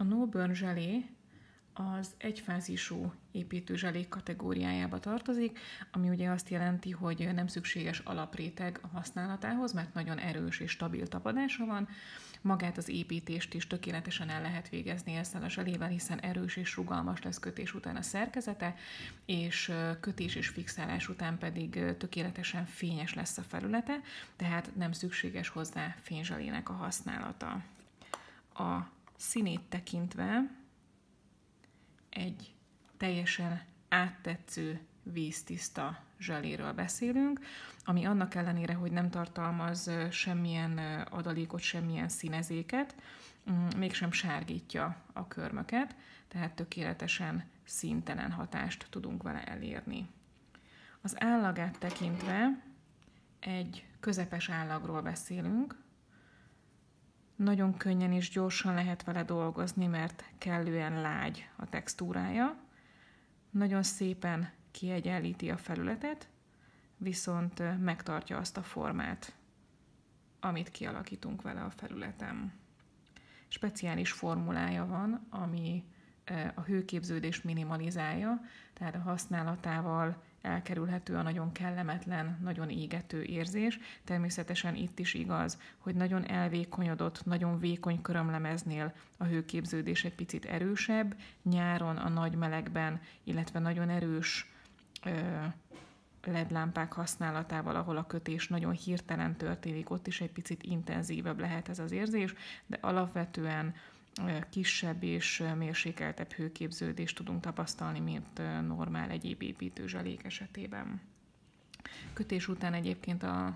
A No Burn zselé az egyfázisú építőzselék kategóriájába tartozik, ami ugye azt jelenti, hogy nem szükséges alapréteg a használatához, mert nagyon erős és stabil tapadása van. Magát az építést is tökéletesen el lehet végezni ezzel a zselével, hiszen erős és rugalmas lesz kötés után a szerkezete, és kötés és fixálás után pedig tökéletesen fényes lesz a felülete, tehát nem szükséges hozzá fényzselének a használata. A színét tekintve egy teljesen áttetsző víztiszta zseléről beszélünk, ami annak ellenére, hogy nem tartalmaz semmilyen adalékot, semmilyen színezéket, mm, mégsem sárgítja a körmöket, tehát tökéletesen színtelen hatást tudunk vele elérni. Az állagát tekintve egy közepes állagról beszélünk, nagyon könnyen és gyorsan lehet vele dolgozni, mert kellően lágy a textúrája. Nagyon szépen kiegyenlíti a felületet, viszont megtartja azt a formát, amit kialakítunk vele a felületem. Speciális formulája van, ami a hőképződés minimalizálja, tehát a használatával elkerülhető a nagyon kellemetlen, nagyon égető érzés. Természetesen itt is igaz, hogy nagyon elvékonyodott, nagyon vékony körömlemeznél a hőképződés egy picit erősebb, nyáron a nagy melegben, illetve nagyon erős ö, lámpák használatával, ahol a kötés nagyon hirtelen történik, ott is egy picit intenzívebb lehet ez az érzés, de alapvetően kisebb és mérsékeltebb hőképződést tudunk tapasztalni, mint normál egyéb zselék esetében. Kötés után egyébként a,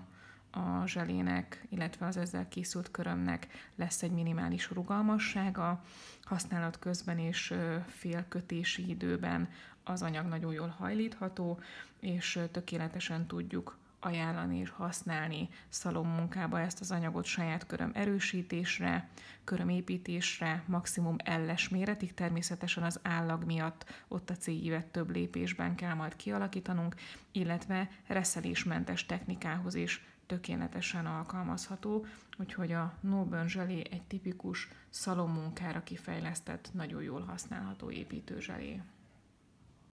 a zselének, illetve az ezzel készült körömnek lesz egy minimális rugalmassága. Használat közben és félkötési időben az anyag nagyon jól hajlítható, és tökéletesen tudjuk ajánlani és használni munkába ezt az anyagot saját köröm erősítésre, építésre maximum elles méretig, természetesen az állag miatt ott a cégivet több lépésben kell majd kialakítanunk, illetve reszelésmentes technikához is tökéletesen alkalmazható, úgyhogy a No Burn Zselé egy tipikus szalommunkára kifejlesztett, nagyon jól használható zselé.